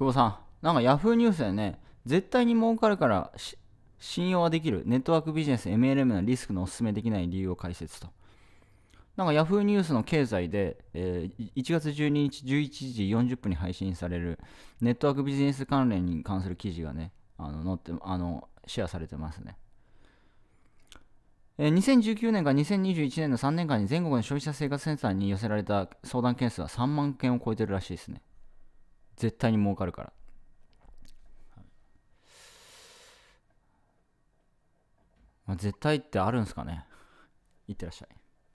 久保さん、なんか Yahoo ニュースでね、絶対に儲かるから信用はできる。ネットワークビジネス、MLM のリスクのお勧めできない理由を解説と。なんか Yahoo ニュースの経済で、えー、1月12日11時40分に配信されるネットワークビジネス関連に関する記事がね、あの載ってあのシェアされてますね。え2019年から2021年の3年間に全国の消費者生活センターに寄せられた相談件数は3万件を超えてるらしいですね。絶対に儲かるから。まあ、絶対ってあるんすかね いってらっしゃい。